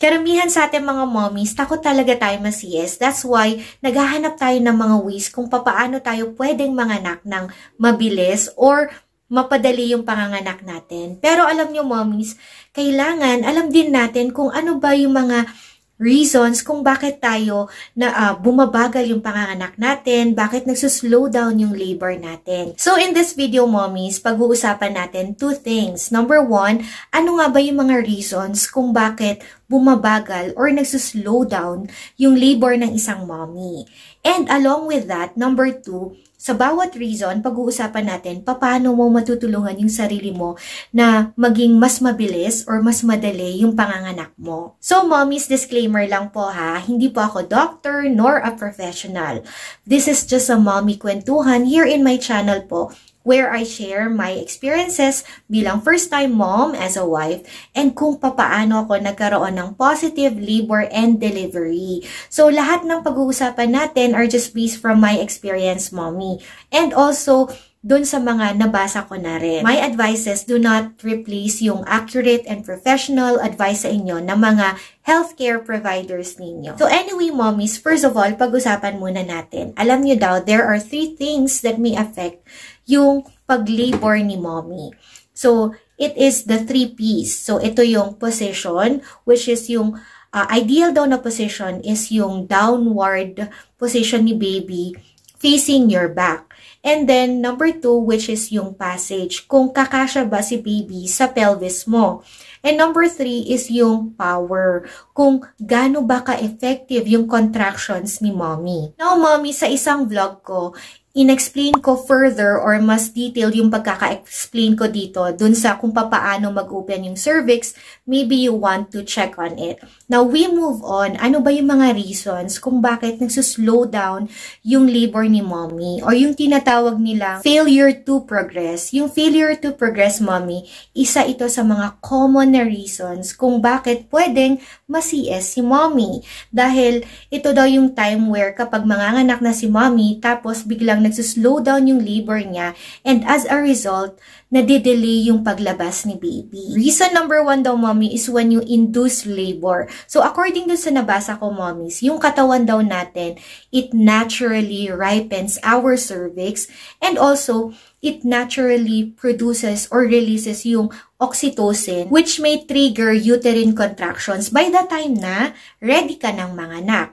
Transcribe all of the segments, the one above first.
Karamihan sa ating mga mommies, takot talaga tayo mag-CS. That's why naghahanap tayo ng mga ways kung papaano tayo pwedeng manganak ng mabilis or mapadali yung panganganak natin. Pero alam nyo mommies, kailangan alam din natin kung ano ba yung mga reasons kung bakit tayo na uh, bumabagal yung panganganak natin, bakit nagsuslow down yung labor natin. So in this video, mommies, pag-uusapan natin two things. Number one, ano nga ba yung mga reasons kung bakit bumabagal or nagsuslow down yung labor ng isang mommy? And along with that, number two, sa bawat reason, pag-uusapan natin paano mo matutulungan yung sarili mo na maging mas mabilis or mas madali yung panganganak mo. So, mommy's disclaimer lang po ha, hindi po ako doctor nor a professional. This is just a mommy kwentuhan here in my channel po where I share my experiences bilang first-time mom as a wife and kung papaano ako nagkaroon ng positive labor and delivery. So, lahat ng pag-uusapan natin are just based from my experience, mommy. And also, dun sa mga nabasa ko na rin. My advices do not replace yung accurate and professional advice sa inyo ng mga healthcare providers ninyo. So anyway, mommies, first of all, pag-usapan muna natin. Alam nyo daw, there are three things that may affect yung pag-labor ni mommy. So, it is the three P's. So, ito yung position, which is yung uh, ideal daw na position is yung downward position ni baby facing your back. And then, number two, which is yung passage, kung kakasya ba si baby sa pelvis mo. And number three is yung power, kung gaano ba ka-effective yung contractions ni mommy. Now, mommy, sa isang vlog ko, in-explain ko further or mas detailed yung pagkaka-explain ko dito dun sa kung papaano mag-open yung cervix, maybe you want to check on it. Now, we move on. Ano ba yung mga reasons kung bakit nagsuslow down yung labor ni mommy or yung tinatawag nila failure to progress. Yung failure to progress, mommy, isa ito sa mga common na reasons kung bakit pwedeng ma-CS si mommy. Dahil ito daw yung time where kapag manganganak na si mommy tapos biglang parang nagsislow down yung labor niya and as a result, nade-delay yung paglabas ni baby. Reason number one daw, mommy, is when you induce labor. So, according dun sa nabasa ko, mommies, yung katawan daw natin, it naturally ripens our cervix and also, it naturally produces or releases yung oxytocin which may trigger uterine contractions by the time na ready ka ng manganak.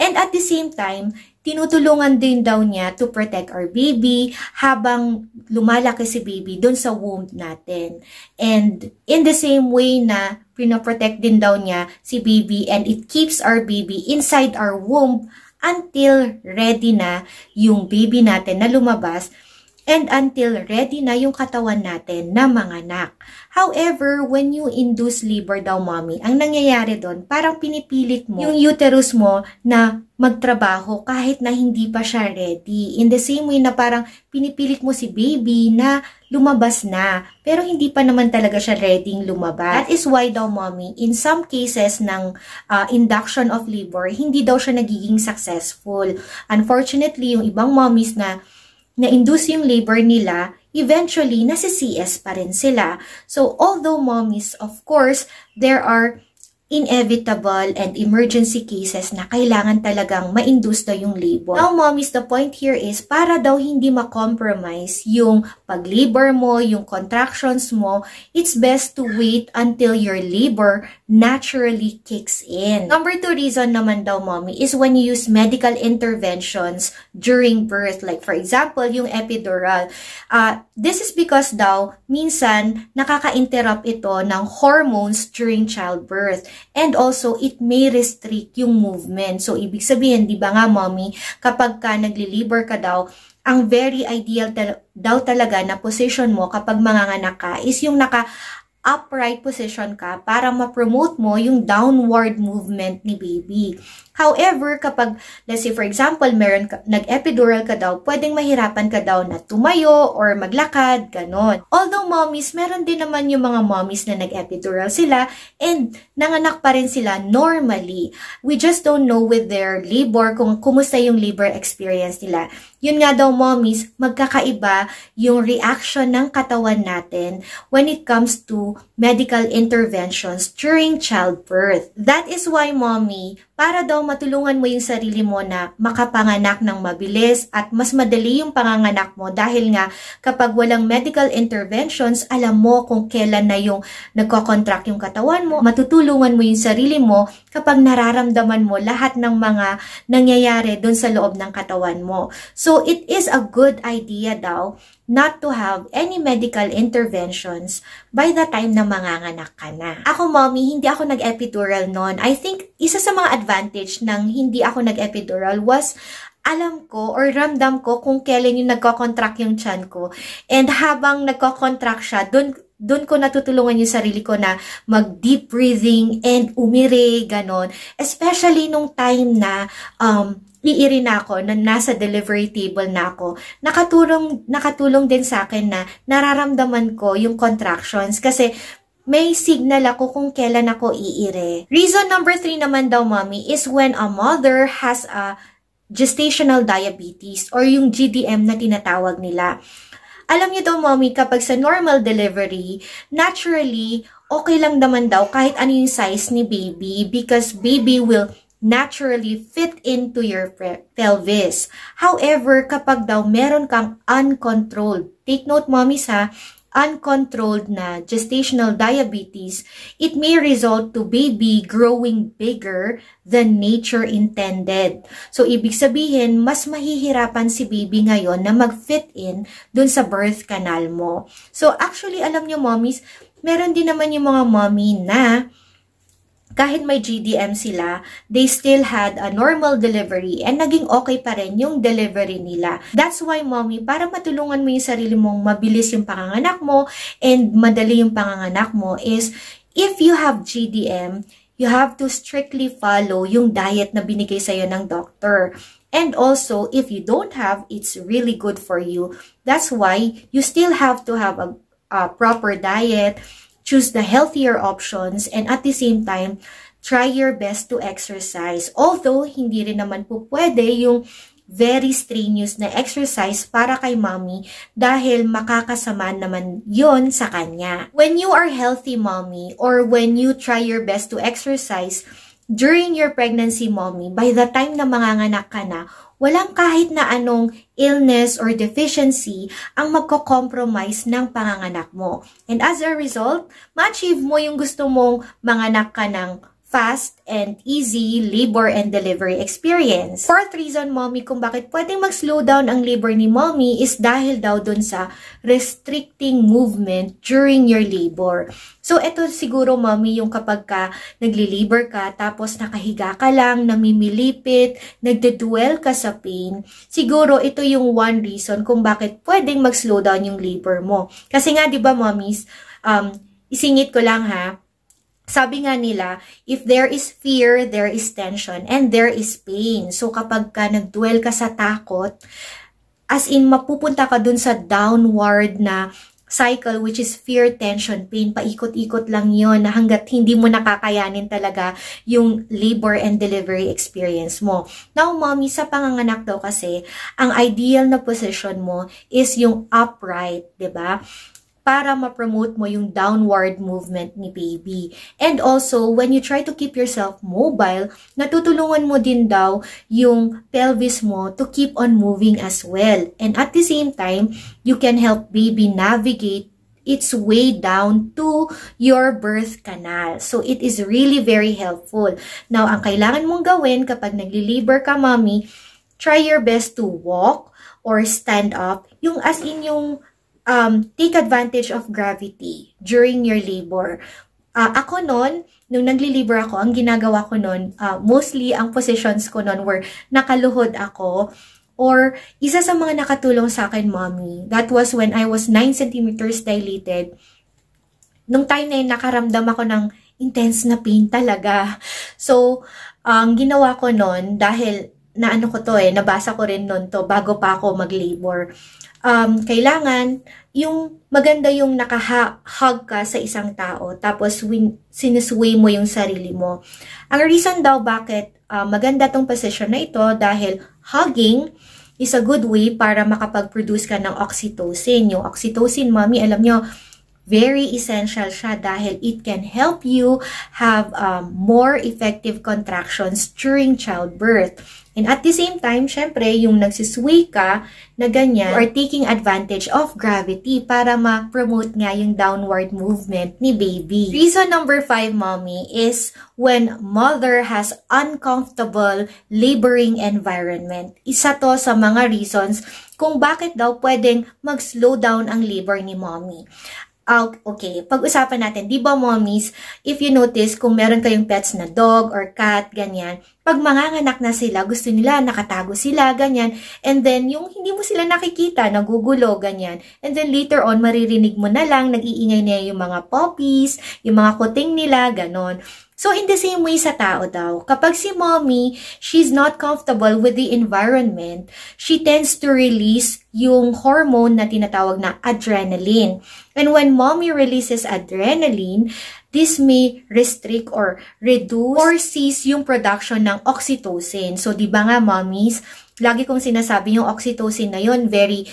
And at the same time, tinutulungan din daw niya to protect our baby habang lumalaki si baby doon sa womb natin. And in the same way na pinoprotect din daw niya si baby and it keeps our baby inside our womb until ready na yung baby natin na lumabas and until ready na yung katawan natin na manganak. However, when you induce labor daw, mommy, ang nangyayari doon, parang pinipilit mo yung uterus mo na magtrabaho kahit na hindi pa siya ready. In the same way na parang pinipilit mo si baby na lumabas na, pero hindi pa naman talaga siya ready lumabas. That is why daw, mommy, in some cases ng uh, induction of labor, hindi daw siya nagiging successful. Unfortunately, yung ibang mommies na na-induce yung labor nila, eventually, nasa CS pa rin sila. So, although mommies, of course, there are inevitable and emergency cases na kailangan talagang ma-induce na yung labor. Now, mommies, the point here is para daw hindi ma-compromise yung pag-labor mo, yung contractions mo, it's best to wait until your labor naturally kicks in. Number two reason naman daw, mommy, is when you use medical interventions during birth. Like, for example, yung epidural. Uh, this is because daw, minsan, nakaka-interrupt ito ng hormones during childbirth. And also, it may restrict yung movement. So, ibig sabihin, di ba nga, mommy, kapag ka nagli-labor ka daw, ang very ideal ta daw talaga na position mo kapag manganganak ka is yung naka upright position ka para ma-promote mo yung downward movement ni baby. However, kapag, let's say for example, meron ka, nag-epidural ka daw, pwedeng mahirapan ka daw na tumayo or maglakad, ganon. Although mommies, meron din naman yung mga mommies na nag-epidural sila and nanganak pa rin sila normally. We just don't know with their labor kung kumusta yung labor experience nila. Yun nga daw mommies, magkakaiba yung reaction ng katawan natin when it comes to medical interventions during childbirth. That is why mommy, para daw matulungan mo yung sarili mo na makapanganak ng mabilis at mas madali yung panganganak mo dahil nga kapag walang medical interventions, alam mo kung kailan na yung nagkocontract yung katawan mo, matutulungan mo yung sarili mo kapag nararamdaman mo lahat ng mga nangyayari dun sa loob ng katawan mo. So it is a good idea daw not to have any medical interventions by the time na manganganak ka na. Ako, mommy, hindi ako nag-epidural noon. I think isa sa mga advantage ng hindi ako nag-epidural was alam ko or ramdam ko kung kailan yung nagko-contract yung chan ko. And habang nagko-contract siya, doon doon ko natutulungan yung sarili ko na mag deep breathing and umire, ganon. Especially nung time na um, iiri na ako na nasa delivery table na ako, nakatulong, nakatulong din sa akin na nararamdaman ko yung contractions kasi may signal ako kung kailan ako iire. Reason number three naman daw, mommy, is when a mother has a gestational diabetes or yung GDM na tinatawag nila. Alam niyo daw, mommy, kapag sa normal delivery, naturally, okay lang naman daw kahit ano yung size ni baby because baby will naturally fit into your pelvis. However, kapag daw meron kang uncontrolled, take note mommies ha, uncontrolled na gestational diabetes, it may result to baby growing bigger than nature intended. So, ibig sabihin, mas mahihirapan si baby ngayon na mag-fit in dun sa birth canal mo. So, actually, alam nyo, mommies, meron din naman yung mga mommy na kahit may GDM sila, they still had a normal delivery and naging okay pa rin yung delivery nila. That's why, mommy, para matulungan mo yung sarili mong mabilis yung panganganak mo and madali yung panganganak mo is if you have GDM, you have to strictly follow yung diet na binigay sa'yo ng doctor. And also, if you don't have, it's really good for you. That's why you still have to have a, a proper diet, choose the healthier options, and at the same time, try your best to exercise. Although, hindi rin naman po pwede yung very strenuous na exercise para kay mommy dahil makakasama naman yon sa kanya. When you are healthy mommy or when you try your best to exercise, during your pregnancy, mommy, by the time na manganganak ka na, walang kahit na anong illness or deficiency ang magko-compromise ng panganganak mo. And as a result, ma-achieve mo yung gusto mong manganak ka ng fast and easy labor and delivery experience. Fourth reason, mommy, kung bakit pwedeng mag-slow down ang labor ni mommy is dahil daw dun sa restricting movement during your labor. So, ito siguro, mommy, yung kapag ka nagli-labor ka, tapos nakahiga ka lang, namimilipit, nagdeduel ka sa pain, siguro ito yung one reason kung bakit pwedeng mag-slow down yung labor mo. Kasi nga, di ba, mommies, um, isingit ko lang ha, sabi nga nila, if there is fear, there is tension, and there is pain. So kapag ka nag ka sa takot, as in mapupunta ka dun sa downward na cycle which is fear, tension, pain, paikot-ikot lang yon na hanggat hindi mo nakakayanin talaga yung labor and delivery experience mo. Now, mommy, sa panganganak daw kasi, ang ideal na position mo is yung upright, ba diba? para ma-promote mo yung downward movement ni baby. And also, when you try to keep yourself mobile, natutulungan mo din daw yung pelvis mo to keep on moving as well. And at the same time, you can help baby navigate its way down to your birth canal. So, it is really very helpful. Now, ang kailangan mong gawin kapag nagli-labor ka, mommy, try your best to walk or stand up. Yung as in yung um, take advantage of gravity during your labor. Uh, ako noon, nung nagli-labor ako, ang ginagawa ko noon, uh, ah, mostly ang positions ko noon were nakaluhod ako or isa sa mga nakatulong sa akin, mommy. That was when I was 9 centimeters dilated. Nung time na yun, nakaramdam ako ng intense na pain talaga. So, ang um, ginawa ko noon, dahil na ano ko to eh, nabasa ko rin noon to bago pa ako mag-labor um, kailangan yung maganda yung nakahug ka sa isang tao tapos win, mo yung sarili mo. Ang reason daw bakit uh, maganda tong position na ito dahil hugging is a good way para makapag-produce ka ng oxytocin. Yung oxytocin, mami, alam nyo, very essential siya dahil it can help you have um, more effective contractions during childbirth. And at the same time, syempre, yung nagsisway ka na ganyan, or taking advantage of gravity para ma-promote nga yung downward movement ni baby. Reason number five, mommy, is when mother has uncomfortable laboring environment. Isa to sa mga reasons kung bakit daw pwedeng mag-slow down ang labor ni mommy out, okay, pag-usapan natin, di ba mommies, if you notice, kung meron kayong pets na dog or cat, ganyan, pag manganganak na sila, gusto nila, nakatago sila, ganyan. And then, yung hindi mo sila nakikita, nagugulo, ganyan. And then later on, maririnig mo na lang, nag-iingay na yung mga poppies, yung mga kuting nila, ganon. So, in the same way sa tao daw, kapag si mommy, she's not comfortable with the environment, she tends to release yung hormone na tinatawag na adrenaline. And when mommy releases adrenaline, This may restrict or reduce or cease yung production ng oxytocin. So, di ba nga, mommies, lagi kong sinasabi yung oxytocin na yon very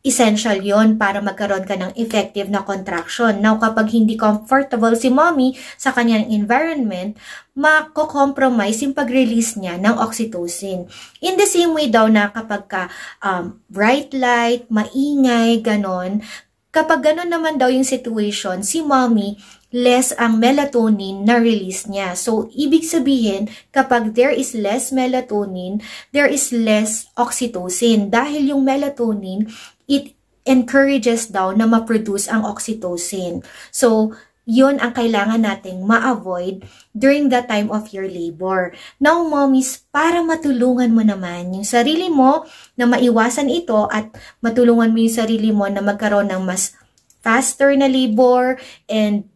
essential yon para magkaroon ka ng effective na contraction. Now, kapag hindi comfortable si mommy sa kanyang environment, mako-compromise yung pag-release niya ng oxytocin. In the same way daw na kapag ka um, bright light, maingay, ganon, kapag ganon naman daw yung situation, si mommy, less ang melatonin na release niya. So, ibig sabihin, kapag there is less melatonin, there is less oxytocin. Dahil yung melatonin, it encourages daw na ma-produce ang oxytocin. So, yun ang kailangan nating ma-avoid during the time of your labor. Now, mommies, para matulungan mo naman yung sarili mo na maiwasan ito at matulungan mo yung sarili mo na magkaroon ng mas faster na labor and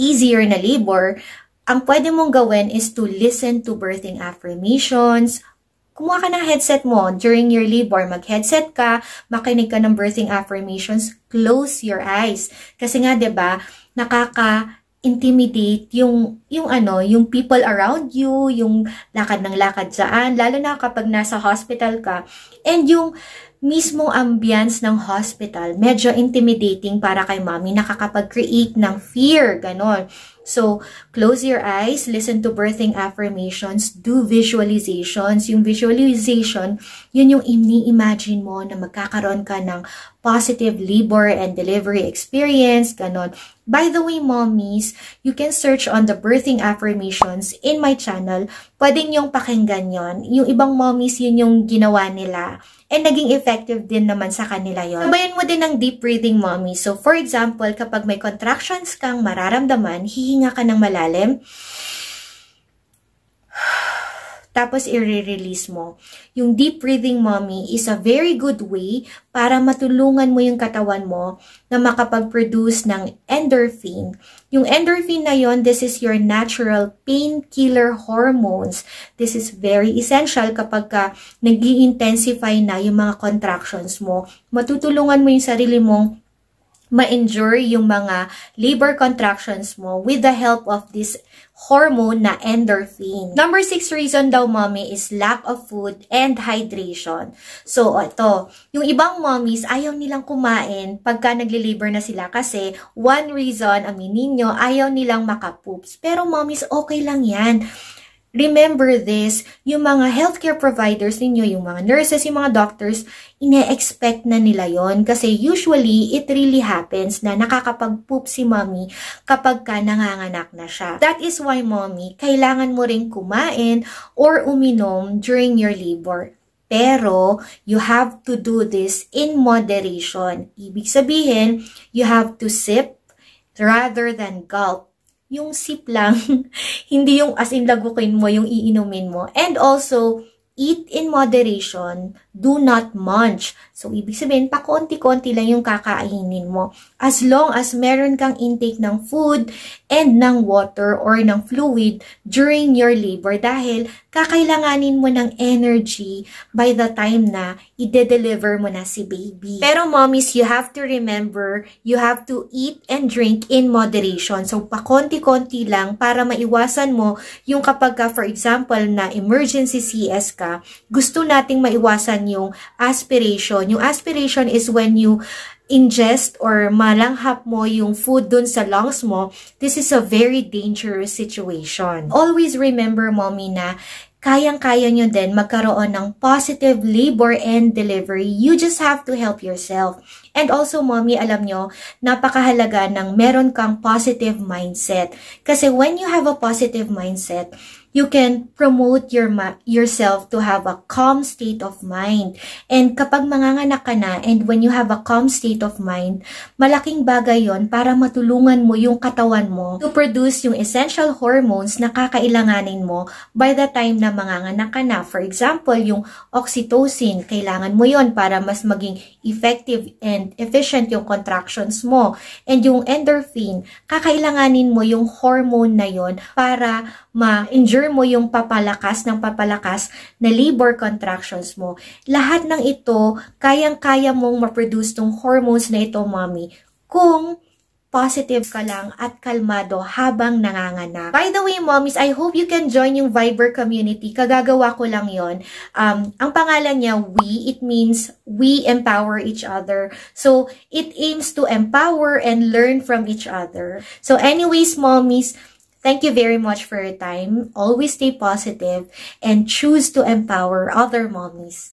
easier na labor, ang pwede mong gawin is to listen to birthing affirmations, kumuha ka ng headset mo during your labor. Mag-headset ka, makinig ka ng birthing affirmations, close your eyes. Kasi nga, 'di ba, nakaka intimidate yung yung ano, yung people around you, yung lakad ng lakad saan, lalo na kapag nasa hospital ka. And yung mismong ambience ng hospital, medyo intimidating para kay mommy, nakakapag-create ng fear, ganon. So, close your eyes, listen to birthing affirmations, do visualizations. Yung visualization, yun yung ini-imagine mo na magkakaroon ka ng positive labor and delivery experience, ganon. By the way, mommies, you can search on the birthing affirmations in my channel. Pwede niyong pakinggan yon. Yung ibang mommies, yun yung ginawa nila. And naging effective din naman sa kanila yon. Sabayan mo din ng deep breathing, mommy. So, for example, kapag may contractions kang mararamdaman, hihingi magpahinga ka ng malalim. Tapos, i-release mo. Yung deep breathing, mommy, is a very good way para matulungan mo yung katawan mo na makapag-produce ng endorphin. Yung endorphin na yon, this is your natural painkiller hormones. This is very essential kapag ka nag intensify na yung mga contractions mo. Matutulungan mo yung sarili mong ma-endure yung mga labor contractions mo with the help of this hormone na endorphin. Number six reason daw, mommy, is lack of food and hydration. So, ito, yung ibang mommies, ayaw nilang kumain pagka nagli-labor na sila kasi one reason, aminin nyo, ayaw nilang makapoops. Pero mommies, okay lang yan Remember this, yung mga healthcare providers ninyo, yung mga nurses, yung mga doctors, ine-expect na nila yon kasi usually it really happens na nakakapag-poop si mommy kapag ka nanganganak na siya. That is why mommy, kailangan mo ring kumain or uminom during your labor. Pero, you have to do this in moderation. Ibig sabihin, you have to sip rather than gulp yung sip lang, hindi yung as in lagukin mo, yung iinumin mo. And also, eat in moderation, do not munch. So, ibig sabihin, pakonti-konti lang yung kakainin mo. As long as meron kang intake ng food and ng water or ng fluid during your labor dahil kakailanganin mo ng energy by the time na i deliver mo na si baby. Pero mommies, you have to remember, you have to eat and drink in moderation. So, pakonti-konti lang para maiwasan mo yung kapag for example, na emergency CS ka, gusto nating maiwasan yung aspiration. Yung aspiration is when you ingest or malanghap mo yung food dun sa lungs mo, this is a very dangerous situation. Always remember, mommy, na kayang-kaya nyo din magkaroon ng positive labor and delivery. You just have to help yourself. And also, mommy, alam nyo, napakahalaga ng meron kang positive mindset. Kasi when you have a positive mindset, you can promote your yourself to have a calm state of mind. And kapag manganganak ka na and when you have a calm state of mind, malaking bagay yon para matulungan mo yung katawan mo to produce yung essential hormones na kakailanganin mo by the time na manganganak ka na. For example, yung oxytocin, kailangan mo yon para mas maging effective and efficient yung contractions mo. And yung endorphin, kakailanganin mo yung hormone na yon para ma-endure mo yung papalakas ng papalakas na labor contractions mo. Lahat ng ito, kayang-kaya mong ma-produce tong hormones na ito, mommy, kung positive ka lang at kalmado habang nanganganak. By the way, mommies, I hope you can join yung Viber community. Kagagawa ko lang yon. Um, ang pangalan niya, We, it means we empower each other. So, it aims to empower and learn from each other. So, anyways, mommies, Thank you very much for your time. Always stay positive and choose to empower other mommies.